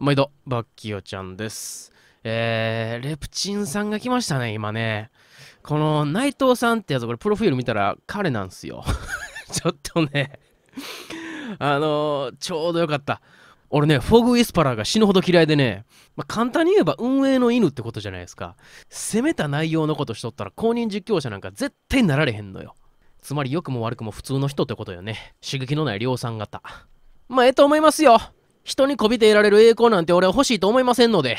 毎度、バッキオちゃんです。えー、レプチンさんが来ましたね、今ね。この内藤さんってやつ、これ、プロフィール見たら彼なんすよ。ちょっとねあのー、ちょうどよかった。俺ね、フォグ・ィスパラーが死ぬほど嫌いでね、まあ、簡単に言えば運営の犬ってことじゃないですか。攻めた内容のことしとったら公認実況者なんか絶対なられへんのよ。つまり良くも悪くも普通の人ってことよね。刺激のない量産型。まあ、ええと思いますよ。人に媚びて得られる栄光なんて俺は欲しいと思いませんので。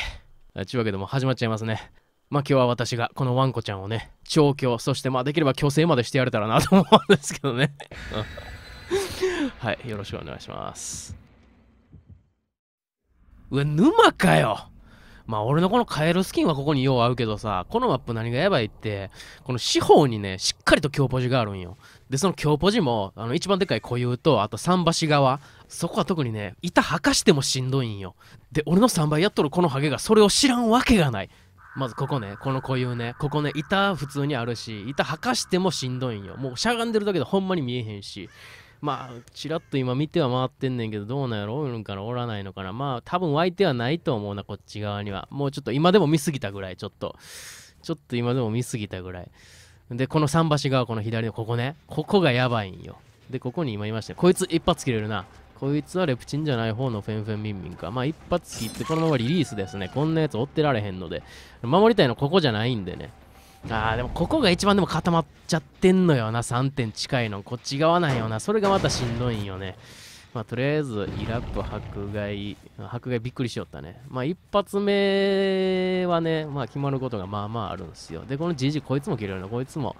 ちゅうわけでも始まっちゃいますね。まあ今日は私がこのワンコちゃんをね、調教、そしてまあできれば虚勢までしてやれたらなと思うんですけどね。はい、よろしくお願いします。うわ、沼かよまあ俺のこのカエルスキンはここによう合うけどさ、このマップ何がやばいって、この四方にね、しっかりと強ポジがあるんよ。で、その強ポジも、あの一番でかい固有と、あと桟橋側、そこは特にね板はかしてもしんどいんよで俺の3倍やっとるこのハゲがそれを知らんわけがないまずここね、この固有ね、ここね、板普通にあるし、板はかしてもしんどいんよ。もうしゃがんでるだけでほんまに見えへんし、まあ、ちらっと今見ては回ってんねんけど、どうなんやろおるんかなおらないのかなまあ、多分湧いてはないと思うな、こっち側には。もうちょっと今でも見すぎたぐらい、ちょっと。ちょっと今でも見すぎたぐらい。で、この桟橋側、この左のここね、ここがやばいんよ。で、ここに今いました。こいつ一発切れるな。こいつはレプチンじゃない方のフェンフェンミンミンか。まあ一発切ってこのままリリースですね。こんなやつ追ってられへんので。守りたいのここじゃないんでね。ああ、でもここが一番でも固まっちゃってんのよな。3点近いの。こっち側なんよな。それがまたしんどいんよね。まあとりあえず、イラップ迫害、迫害びっくりしよったね。まあ一発目はね、まあ決まることがまあまああるんですよ。で、このじじこいつも切れるの、こいつも。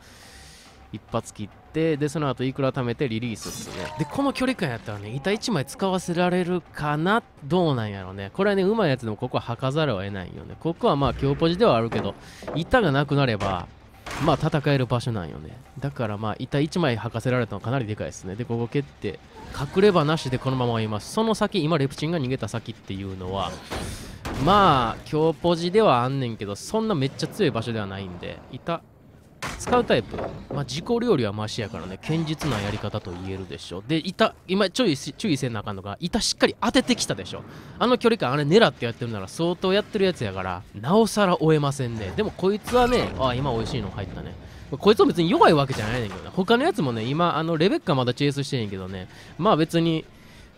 一発切ってでその後いくら貯めてリリースっすねでこの距離感やったらね板1枚使わせられるかなどうなんやろうねこれはねうまいやつでもここは履かざるを得ないよねここはまあ強ポジではあるけど板がなくなればまあ戦える場所なんよねだからまあ板1枚履かせられたのかなりでかいですねでここ蹴って隠れ場なしでこのままいますその先今レプチンが逃げた先っていうのはまあ強ポジではあんねんけどそんなめっちゃ強い場所ではないんで板使うタイプ、まあ、自己料理はマシやからね堅実なやり方と言えるでしょで板、今ちょい注意せんなあかんのが板しっかり当ててきたでしょあの距離感あれ狙ってやってるなら相当やってるやつやからなおさら追えませんねでもこいつはねあ今美味しいの入ったねこいつも別に弱いわけじゃないねんけどね他のやつもね今あのレベッカまだチェイスしてんやけどねまあ別に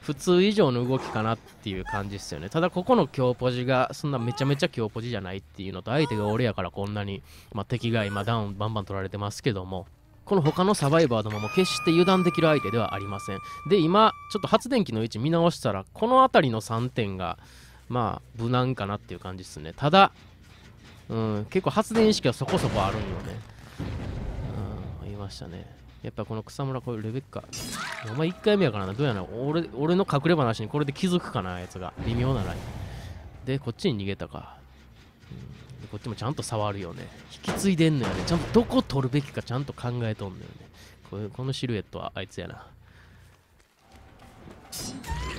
普通以上の動きかなっていう感じですよね。ただここの強ポジがそんなめちゃめちゃ強ポジじゃないっていうのと相手が俺やからこんなに、まあ、敵が今ダウンバンバン取られてますけどもこの他のサバイバーどもも決して油断できる相手ではありません。で今ちょっと発電機の位置見直したらこの辺りの3点がまあ無難かなっていう感じですね。ただ、うん、結構発電意識はそこそこあるんよね。うん、言いましたね。やっぱこの草むら、こうレベッカ。お前1回目やからな。どうやな。俺、俺の隠れ話にこれで気づくかな、あいつが。微妙なライン。で、こっちに逃げたか。こっちもちゃんと触るよね。引き継いでんのよね。ちゃんとどこ取るべきかちゃんと考えとんのよね。これこのシルエットはあいつやな。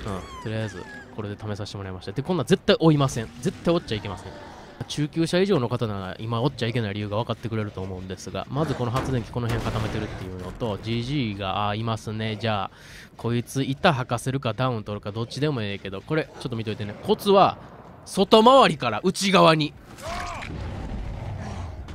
うん、とりあえず、これで試させてもらいました。で、こんなん絶対追いません。絶対追っちゃいけません。中級者以上の方なら今折っちゃいけない理由が分かってくれると思うんですがまずこの発電機この辺固めてるっていうのと GG があいますねじゃあこいつ板吐かせるかダウン取るかどっちでもええけどこれちょっと見といてねコツは外回りから内側に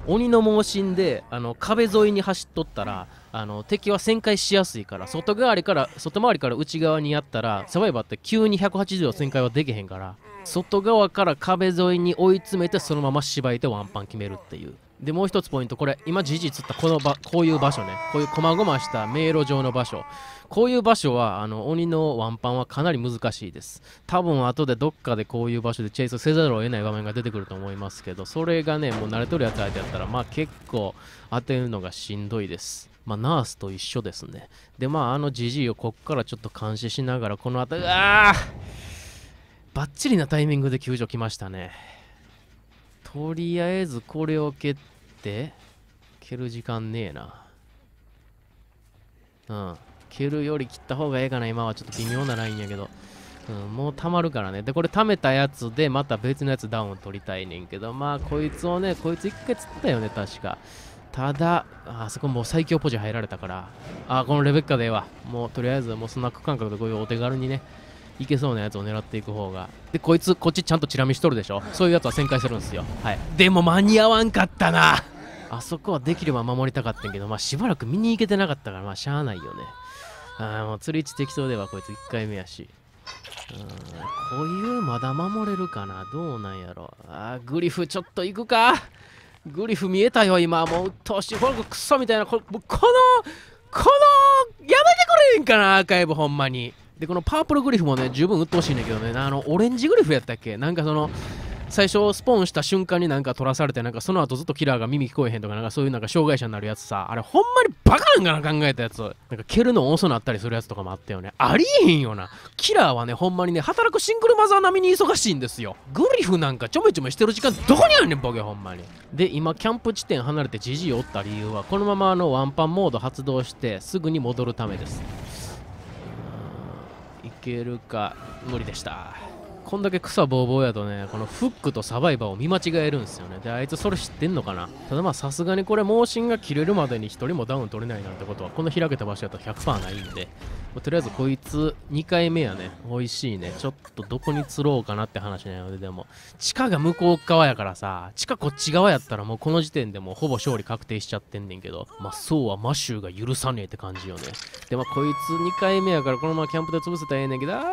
鬼の猛進であの壁沿いに走っとったらあの敵は旋回しやすいから外回りから外回りから内側にやったらサバイバーって急に180度旋回はできへんから。外側から壁沿いに追い詰めてそのまま芝居でワンパン決めるっていうでもう一つポイントこれ今じじつったこの場こういう場所ねこういう細々した迷路上の場所こういう場所はあの鬼のワンパンはかなり難しいです多分後でどっかでこういう場所でチェイスせざるを得ない場面が出てくると思いますけどそれがねもう慣れとるやつ相手やったらまあ結構当てるのがしんどいですまあ、ナースと一緒ですねでまああのじじいをこっからちょっと監視しながらこの辺りわーバッチリなタイミングで救助来ましたねとりあえずこれを蹴って蹴る時間ねえなうん蹴るより切った方がええかな今はちょっと微妙なラインやけど、うん、もう溜まるからねでこれ溜めたやつでまた別のやつダウンを取りたいねんけどまあこいつをねこいつ一回釣ったよね確かただあそこもう最強ポジ入られたからあこのレベッカでええわもうとりあえずもうそんな区間覚でこういうお手軽にねいけそうなやつを狙っていく方がでこいつこっちちゃんとチラ見しとるでしょそういうやつは旋回するんですよ、はい、でも間に合わんかったなあそこはできれば守りたかったんけど、まあ、しばらく見に行けてなかったからまあしゃあないよねあもう釣り位置適当ではこいつ1回目やしうんこういうまだ守れるかなどうなんやろあグリフちょっと行くかグリフ見えたよ今もううっとうしいほらクソみたいなここのこのやめてくれへんかなアーカイブほんまにでこのパープルグリフもね十分打ってほしいんだけどねあのオレンジグリフやったっけなんかその最初スポーンした瞬間になんか取らされてなんかその後ずっとキラーが耳聞こえへんとかなんかそういうなんか障害者になるやつさあれほんまにバカなんかな考えたやつなんか蹴るの遅なったりするやつとかもあったよねありえへんよなキラーはねほんまにね働くシングルマザー並みに忙しいんですよグリフなんかちょめちょめしてる時間どこにあるねんボケほんまにで今キャンプ地点離れてジジイおった理由はこのままあのワンパンモード発動してすぐに戻るためですけるか無理でしたこんだけ草ぼうぼうやとねこのフックとサバイバーを見間違えるんですよねであいつそれ知ってんのかなただまあさすがにこれ盲信が切れるまでに1人もダウン取れないなんてことはこの開けた場所やと100%ないんでとりあえずこいつ2回目やね美味しいねちょっとどこに釣ろうかなって話なのででも地下が向こう側やからさ地下こっち側やったらもうこの時点でもうほぼ勝利確定しちゃってんねんけどまあそうはマシューが許さねえって感じよねでまあこいつ2回目やからこのままキャンプで潰せたらええねんけどあー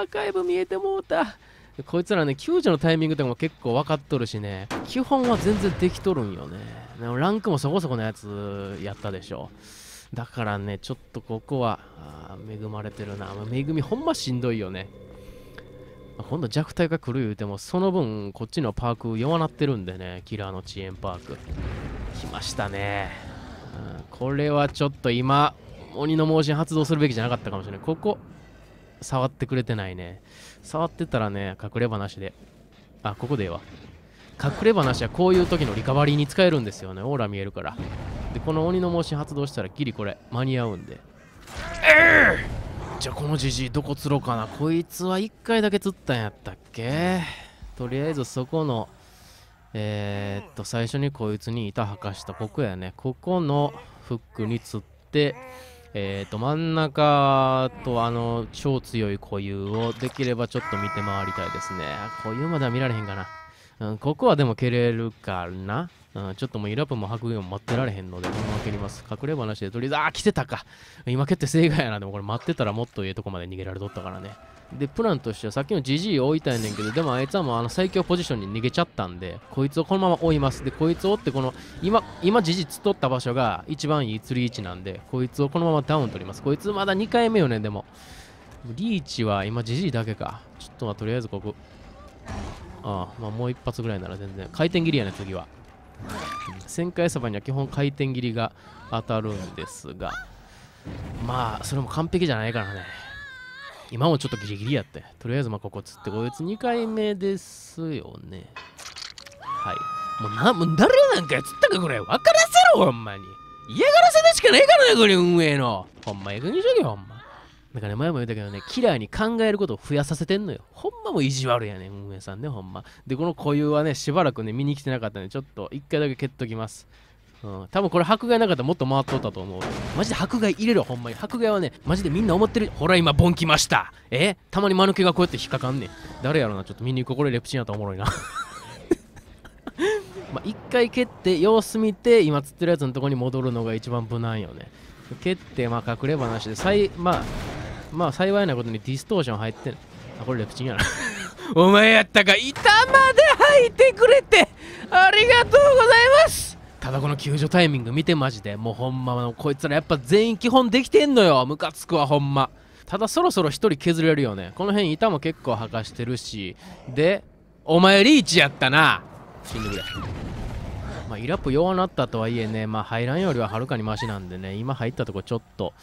アーカイブ見えてもうたこいつらね、救助のタイミングとかも結構分かっとるしね、基本は全然できとるんよね。ランクもそこそこのやつやったでしょ。だからね、ちょっとここは、恵まれてるな。恵み、ほんましんどいよね。今度弱体が来る言うても、その分、こっちのパーク弱なってるんでね、キラーの遅延パーク。来ましたね。うん、これはちょっと今、鬼の盲信発動するべきじゃなかったかもしれない。ここ、触ってくれてないね。触ってたらね、隠れ話で。あ、ここでええわ。隠れ話はこういう時のリカバリーに使えるんですよね。オーラ見えるから。でこの鬼の申し発動したらギリこれ間に合うんでえー、じゃあこのじじいどこ釣ろうかなこいつは1回だけ釣ったんやったっけとりあえずそこのえー、っと最初にこいつに板はかしたここやねここのフックに釣ってえー、っと真ん中とあの超強い固有をできればちょっと見て回りたいですね固有までは見られへんかな、うん、ここはでも蹴れるかなうん、ちょっともうイラプも白銀も待ってられへんので、もう蹴ります。隠れ話でとりあえず、あー、来てたか。今蹴って正解やな。でもこれ待ってたらもっとええとこまで逃げられとったからね。で、プランとしてはさっきのジジイを追いたいねんけど、でもあいつはもうあの最強ポジションに逃げちゃったんで、こいつをこのまま追います。で、こいつを追って、この、今、今ジジイ釣っとった場所が一番いい釣り位置なんで、こいつをこのままダウン取ります。こいつまだ2回目よね、でも。リーチは今ジジイだけか。ちょっとはとりあえずここ。ああ、まあもう一発ぐらいなら全然。回転切りやね、次は。旋回そばには基本回転切りが当たるんですがまあそれも完璧じゃないからね今もちょっとギリギリやってとりあえずまあここつってこいつ2回目ですよねはいもうなもう誰なんかやつったかこれい分からせろほんまに嫌がらせでしかないからねこれ運営のほんま役にしとけほんまなんかね、前も言ったけどね、キラーに考えることを増やさせてんのよ。ほんまも意地悪やねん、運営さんね、ほんま。で、この固有はね、しばらくね、見に来てなかったんで、ちょっと一回だけ蹴っときます。うん、多分これ迫害なかったらもっと回っとったと思う。マジで迫害入れろ、ほんまに。迫害はね、マジでみんな思ってる。ほら、今、ボン来ました。えたまに間抜けがこうやって引っかかんねん。誰やろな、ちょっと見に行く。これレプチンやったらおもろいな。まあ、一回蹴って、様子見て、今釣ってるやつのとこに戻るのが一番無難よね。蹴って、まあ、隠れ話で、最、まあ、まあ幸いなことにディストーション入ってんあこれレプチンやな お前やったか板まで入ってくれてありがとうございますタバコの救助タイミング見てマジでもうほんまのこいつらやっぱ全員基本できてんのよムカつくわほんまただそろそろ1人削れるよねこの辺板も結構剥がしてるしでお前リーチやったな死んでくれまあ、イラップ弱なったとはいえね、まあ、入らんよりははるかにマシなんでね、今入ったとこちょっと、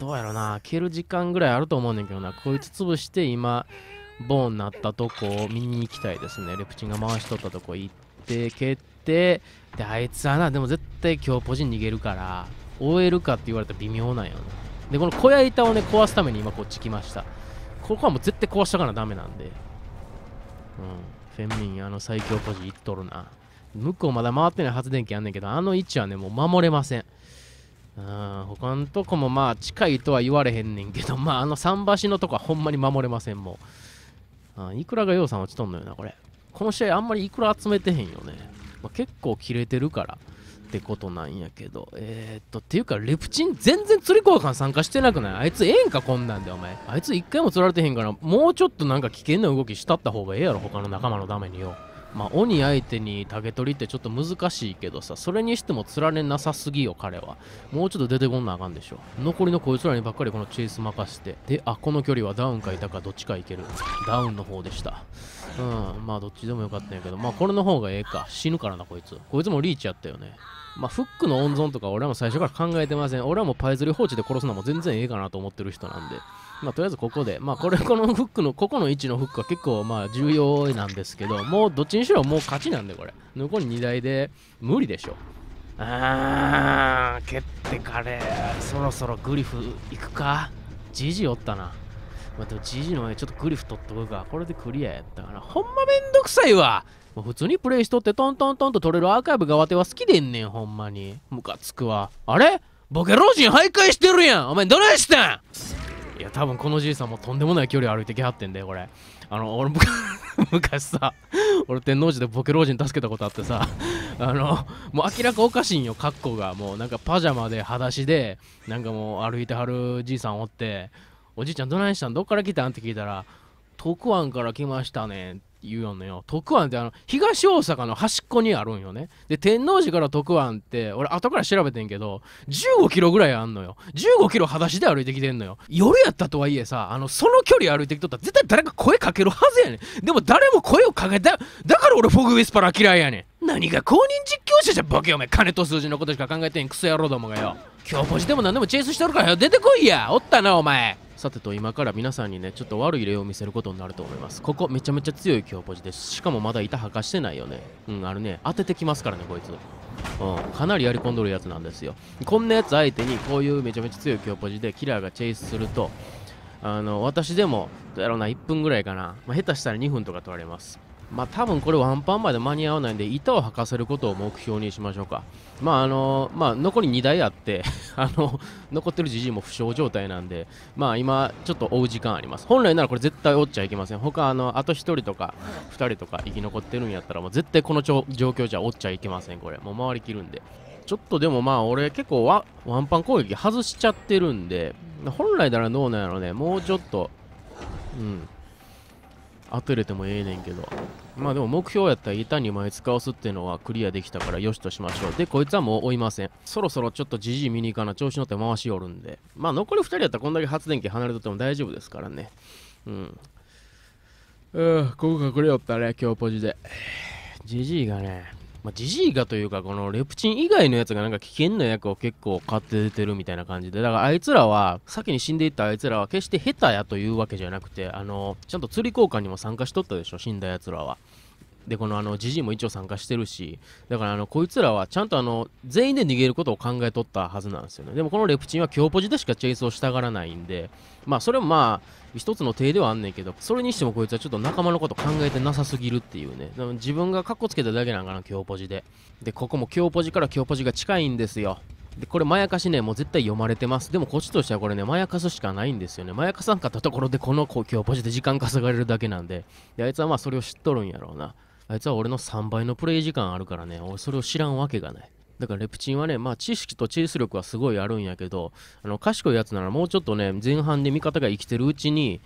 どうやろな蹴る時間ぐらいあると思うねんけどなこいつ潰して今ボーンなったとこを見に行きたいですねレプチンが回しとったとこ行って蹴ってであいつはなでも絶対今日ポジ逃げるから終えるかって言われたら微妙なんよなでこの小屋板をね壊すために今こっち来ましたここはもう絶対壊したからダメなんでうんフェンミンあの最強ポジいっとるな向こうまだ回ってない発電機あんねんけどあの位置はねもう守れませんうん他のとこもまあ近いとは言われへんねんけど まああの桟橋のとこはほんまに守れませんもう、ん、いくらがようさん落ちとんのよなこれこの試合あんまりいくら集めてへんよね、まあ、結構切れてるからってことなんやけどえー、っとっていうかレプチン全然釣り交換参加してなくないあいつええんかこんなんでお前あいつ一回も釣られてへんからもうちょっとなんか危険な動きしたった方がええやろ他の仲間のためによまあ、鬼相手に竹取りってちょっと難しいけどさ、それにしても釣られなさすぎよ、彼は。もうちょっと出てこんなあかんでしょ。残りのこいつらにばっかりこのチェイス任せて。で、あ、この距離はダウンかいたかどっちかいける。ダウンの方でした。うん、まあどっちでもよかったんやけど、まあこれの方がええか。死ぬからな、こいつ。こいつもリーチやったよね。まあ、フックの温存とか俺はも最初から考えてません。俺はもうパイズリ放置で殺すのも全然ええかなと思ってる人なんで。まあ、とりあえずここで、まあ、これこのフックのここの位置のフックは結構まあ重要なんですけどもうどっちにしろもう勝ちなんでこれ残り2台で無理でしょあー蹴ってかれそろそろグリフ行くかジジおったな、まあ、でもジジの上ちょっとグリフ取っとくかこれでクリアやったからほんまめんどくさいわもう普通にプレイしとってトントントンと取れるアーカイブ側ては好きでんねんほんまにムカつくわあれボケ老人徘徊してるやんお前どないしたんいや多分このじいさんもとんでもない距離歩いてきはってんよこれあの俺 昔さ俺天王寺でボケ老人助けたことあってさ あのもう明らかおかしいんよ格好がもうなんかパジャマで裸足でなんかもう歩いてはるじいさんおっておじいちゃんどないしたんどっから来たんって聞いたら「徳庵から来ましたねん」言うよねよ徳庵ってあの東大阪の端っこにあるんよねで天王寺から徳庵って俺後から調べてんけど1 5キロぐらいあんのよ1 5キロ裸足で歩いてきてんのよ夜やったとはいえさあのその距離歩いてきとったら絶対誰か声かけるはずやねんでも誰も声をかけただから俺フォグウィスパラ嫌いやねん何が公認実況者じゃボケお前金と数字のことしか考えてんクソ野郎どもがよ今日ポジでも何でもチェイスしとるからよ出てこいやおったなお前さてと今から皆さんにねちょっと悪い例を見せることになると思いますここめちゃめちゃ強い強ポジですしかもまだ板はかしてないよねうんあれね当ててきますからねこいつうん、かなりやり込んどるやつなんですよこんなやつ相手にこういうめちゃめちゃ強い強ポジでキラーがチェイスするとあの私でもどうやろうな1分ぐらいかな、まあ、下手したら2分とか取られますまあ、多分これワンパンまで間に合わないんで板を履かせることを目標にしましょうか、まああのまあ、残り2台あって あの残ってるじじいも負傷状態なんで、まあ、今、ちょっと追う時間あります本来ならこれ絶対追っちゃいけません他あのあと1人とか2人とか生き残ってるんやったらもう絶対この状況じゃ追っちゃいけませんこれもう回りきるんでちょっとでもまあ俺結構ワンパン攻撃外しちゃってるんで本来ならどうなんやろうねもうちょっとうん当てれてもええねんけど。まあでも目標やったら板に前使わすっていうのはクリアできたからよしとしましょう。で、こいつはもう追いません。そろそろちょっとじじい見に行かな調子乗って回しおるんで。まあ残り2人やったらこんだけ発電機離れとっても大丈夫ですからね。うん。うん、ここ隠れよったね、今日ポジで。じじいがね、まあ、ジジイがというか、このレプチン以外のやつがなんか危険な役を結構買って出てるみたいな感じで、だからあいつらは、先に死んでいったあいつらは決して下手やというわけじゃなくて、あの、ちゃんと釣り交換にも参加しとったでしょ、死んだやつらは。で、このあの、ジジイも一応参加してるし、だからあの、こいつらはちゃんとあの、全員で逃げることを考えとったはずなんですよね。でもこのレプチンは強ポジでしかチェイスをしたがらないんで、まあ、それもまあ、一つの手ではあんねんけど、それにしてもこいつはちょっと仲間のこと考えてなさすぎるっていうね。自分がカッコつけただけなんかな、京ポジで。で、ここも強ポジから強ポジが近いんですよ。で、これまやかしね、もう絶対読まれてます。でもこっちとしてはこれね、まやかすしかないんですよね。まやかさんかったところでこの公共ポジで時間稼がれるだけなんで。で、あいつはまあそれを知っとるんやろうな。あいつは俺の3倍のプレイ時間あるからね、俺それを知らんわけがない。だからレプチンはね、まあ知識とチェイス力はすごいあるんやけど、あの賢いやつならもうちょっとね、前半で味方が生きてるうちに、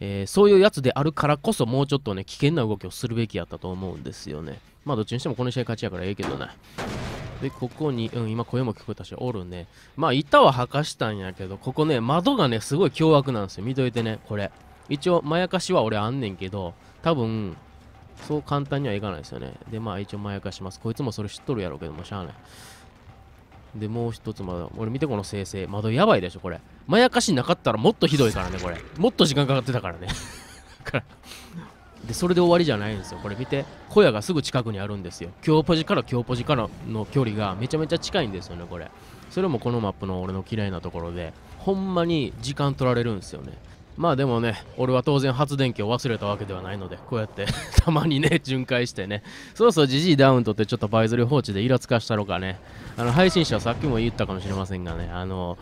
えー、そういうやつであるからこそもうちょっとね、危険な動きをするべきやったと思うんですよね。まあどっちにしてもこの試合勝ちやからええけどな。で、ここに、うん、今声も聞こえたし、おるね。まあ板は剥かしたんやけど、ここね、窓がね、すごい凶悪なんですよ。見といてね、これ。一応、まやかしは俺あんねんけど、多分、そう簡単にはいかないですよね。で、まあ一応まやかします。こいつもそれ知っとるやろうけども、しゃあない。で、もう一つまだ、俺見てこの生成。窓やばいでしょ、これ。まやかしなかったらもっとひどいからね、これ。もっと時間かかってたからね。から。で、それで終わりじゃないんですよ。これ見て。小屋がすぐ近くにあるんですよ。京ポジから京ポジからの距離がめちゃめちゃ近いんですよね、これ。それもこのマップの俺の嫌いなところで、ほんまに時間取られるんですよね。まあでもね、俺は当然発電機を忘れたわけではないので、こうやって たまにね、巡回してね、そろそろジジイダウンとってちょっとバイり放置でイラつかしたのかね、あの配信者はさっきも言ったかもしれませんがね、あの、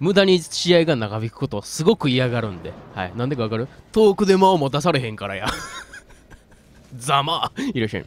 無駄に試合が長引くことすごく嫌がるんで、はい、なんでかわかる遠くで間を持たされへんからや。ざま いらっしゃい。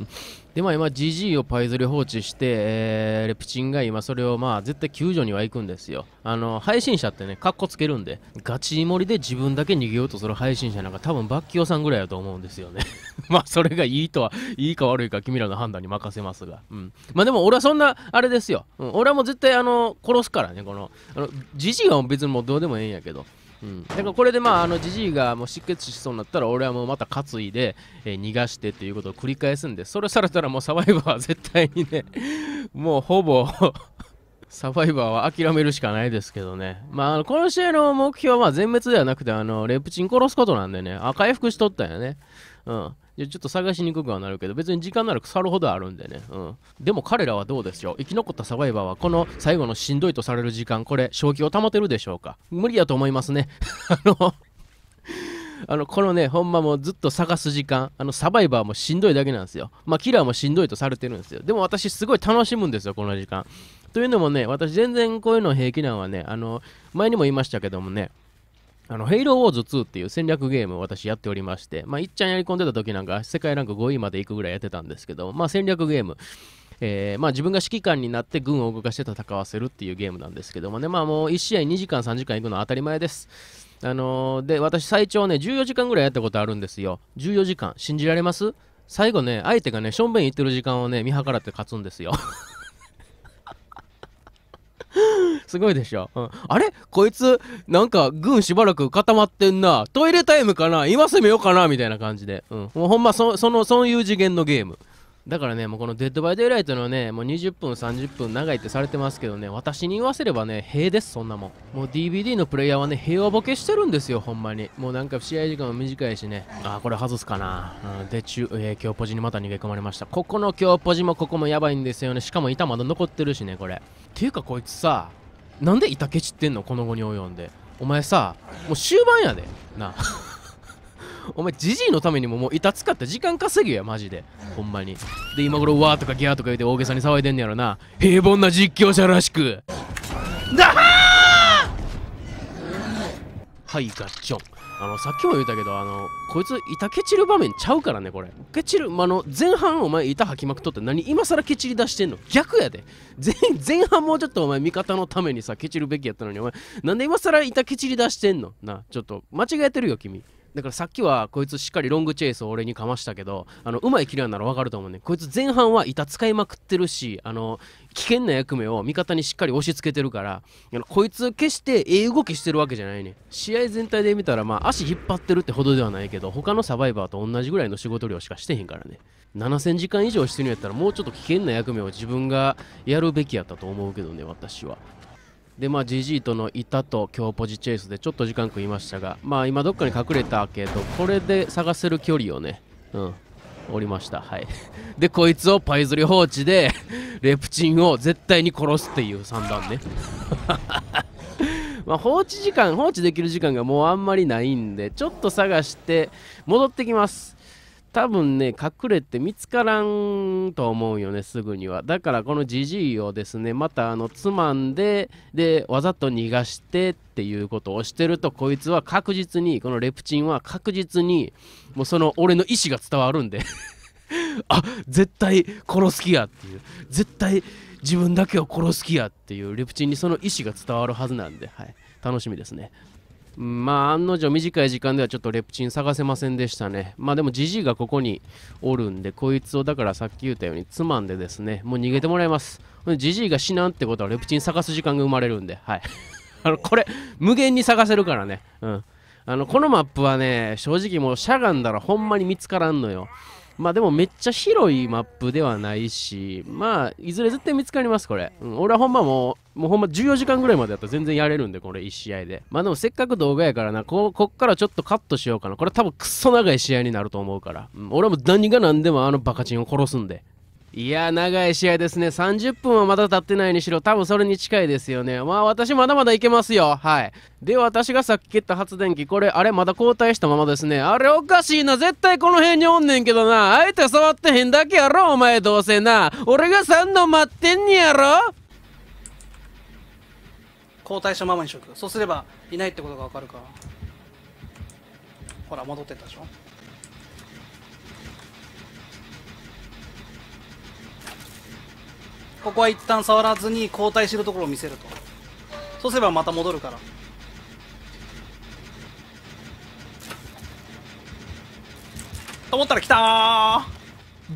でまあ、今 GG をパイズリ放置して、えー、レプチンが今それをまあ絶対救助には行くんですよあの配信者ってねカッコつけるんでガチ盛りで自分だけ逃げようとする配信者なんか多分バッキオさんぐらいだと思うんですよね まあそれがいいとはいいか悪いか君らの判断に任せますが、うん、まあでも俺はそんなあれですよ、うん、俺はもう絶対あの殺すからねこのあの GG は別にもうどうでもええんやけどうん、だからこれでまああのじじいがもう失血しそうになったら俺はもうまた担いで、えー、逃がしてっていうことを繰り返すんでそれされたらもうサバイバーは絶対にね もうほぼ サバイバーは諦めるしかないですけどね。まあ、あのこの試合の目標は全滅ではなくて、あの、レプチン殺すことなんでね、あ、回復しとったんやね。うん。ちょっと探しにくくはなるけど、別に時間なら腐るほどあるんでね。うん。でも彼らはどうでしょう生き残ったサバイバーは、この最後のしんどいとされる時間、これ、正気を保てるでしょうか無理やと思いますね。あのあの、このね、ほんまもうずっと探す時間、あの、サバイバーもしんどいだけなんですよ。まあ、キラーもしんどいとされてるんですよ。でも私、すごい楽しむんですよ、この時間。というのもね、私、全然こういうの平気なんはね、あの、前にも言いましたけどもね、あの、ヘイローウォーズ2っていう戦略ゲームを私やっておりまして、まあ、いっちゃんやり込んでた時なんか、世界ランク5位まで行くぐらいやってたんですけど、まあ、戦略ゲーム。えー、まあ、自分が指揮官になって軍を動かして戦わせるっていうゲームなんですけどもね、まあ、もう1試合2時間3時間行くのは当たり前です。あのー、で、私最長ね、14時間ぐらいやったことあるんですよ。14時間。信じられます最後ね、相手がね、しょんべん行ってる時間をね、見計らって勝つんですよすごいでしょ。うん、あれこいつ、なんか、軍しばらく固まってんな。トイレタイムかな今攻めようかなみたいな感じで。うん。もうほんまそ、その、そういう次元のゲーム。だからね、もうこのデッドバイデイライトのね、もう20分、30分長いってされてますけどね、私に言わせればね、平です、そんなもん。もう DVD のプレイヤーはね、平和ボケしてるんですよ、ほんまに。もうなんか試合時間も短いしね、あこれ外すかな。うん、で、中、えー、強ポジにまた逃げ込まれました。ここの強ポジもここもやばいんですよね。しかも板まだ残ってるしね、これ。ていうかこいつさ、なんでいたけちってんのこの後に及んでお前さもう終盤やでな お前じじいのためにももう板使って時間稼ぎやマジでほんまにで今頃わーとかギャーとか言うて大げさに騒いでんねやろな平凡な実況者らしくだはーはいガッチョンあのさっきも言ったけどあのこいつ板ケチる場面ちゃうからねこれケチる、まあの前半お前板吐きまくっとって何今更ケチり出してんの逆やで前半もうちょっとお前味方のためにさケチるべきやったのにお前なんで今更板ケチり出してんのなちょっと間違えてるよ君だからさっきはこいつしっかりロングチェイスを俺にかましたけどあのうまい切りなんなら分かると思うねこいつ前半は板使いまくってるしあの危険な役目を味方にしっかり押し付けてるからこいつ決してええ動きしてるわけじゃないね試合全体で見たらまあ足引っ張ってるってほどではないけど他のサバイバーと同じぐらいの仕事量しかしてへんからね7000時間以上してるんやったらもうちょっと危険な役目を自分がやるべきやったと思うけどね私はでまあ GG との板と強ポジチェイスでちょっと時間食いましたがまあ今どっかに隠れたけどこれで探せる距離をねうんおりましたはいでこいつをパイズリ放置でレプチンを絶対に殺すっていう3段ね まあ、放置時間放置できる時間がもうあんまりないんでちょっと探して戻ってきます多分ね、隠れて見つからんと思うよね、すぐには。だからこのじじいをですね、またあの、つまんで、で、わざと逃がしてっていうことをしてると、こいつは確実に、このレプチンは確実に、もうその俺の意思が伝わるんで あ、絶対殺す気やっていう。絶対自分だけを殺す気やっていう、レプチンにその意志が伝わるはずなんで、はい。楽しみですね。まあ案の定短い時間ではちょっとレプチン探せませんでしたね。まあでもジジイがここにおるんで、こいつをだからさっき言ったようにつまんでですね、もう逃げてもらいます。ジジイが死なんってことはレプチン探す時間が生まれるんで、はい。あのこれ、無限に探せるからね。うん。あの、このマップはね、正直もうしゃがんだらほんまに見つからんのよ。まあでもめっちゃ広いマップではないし、まあいずれ絶対見つかりますこれ。うん、俺はほんまもう、もうほんま14時間ぐらいまでやったら全然やれるんで、これ1試合で。まあでもせっかく動画やからな、こ、こっからちょっとカットしようかな。これ多分クソ長い試合になると思うから。うん、俺も何が何でもあのバカチンを殺すんで。いや、長い試合ですね。30分はまだ経ってないにしろ、多分それに近いですよね。まあ、私まだまだいけますよ。はい。で、私がさっき蹴った発電機、これ、あれ、まだ交代したままですね。あれ、おかしいな。絶対この辺におんねんけどな。あえて触ってへんだけやろ、お前、どうせな。俺が3の待ってんねやろ交代したままにしとくそうすればいないってことが分かるからほら戻ってったでしょここは一旦触らずに交代してるところを見せるとそうすればまた戻るからと思ったら来た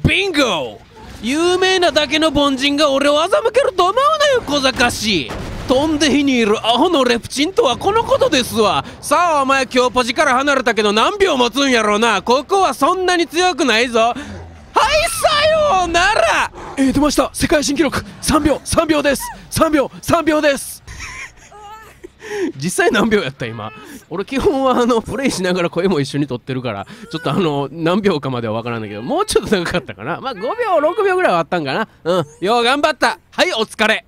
ビンゴ有名なだけの凡人が俺を欺けると思うなよ小賢しい飛んで火にいるアホのレプチンとはこのことですわさあお前今日ポジから離れたけど何秒持つんやろうなここはそんなに強くないぞはいさようならえー、出ました世界新記録3秒3秒です3秒3秒です 実際何秒やった今俺基本はあのプレイしながら声も一緒に撮ってるからちょっとあの何秒かまでは分からないけどもうちょっと長かったかなまあ5秒6秒ぐらいはあったんかなうんよう頑張ったはいお疲れ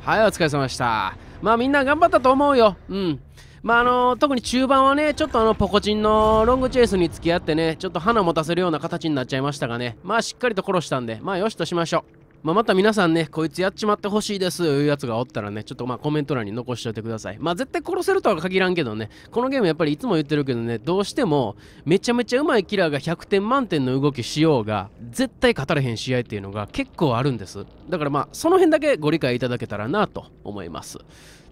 はいお疲れ様でしたまあみんな頑張ったと思うようんまああの特に中盤はねちょっとあのポコチンのロングチェイスに付き合ってねちょっと花持たせるような形になっちゃいましたがねまあしっかりと殺したんでまあよしとしましょうまあ、また皆さんね、こいつやっちまってほしいですいうやつがおったらね、ちょっとまあコメント欄に残しておいてください。まあ絶対殺せるとは限らんけどね、このゲームやっぱりいつも言ってるけどね、どうしてもめちゃめちゃうまいキラーが100点満点の動きしようが、絶対勝たれへん試合っていうのが結構あるんです。だからまあその辺だけご理解いただけたらなと思います。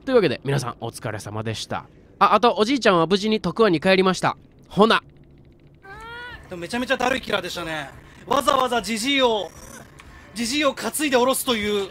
というわけで皆さんお疲れ様でした。あ、あとおじいちゃんは無事に徳安に帰りました。ほな。めちゃめちゃだるいキラーでしたね。わざわざじじいを。じじいを担いで下ろすという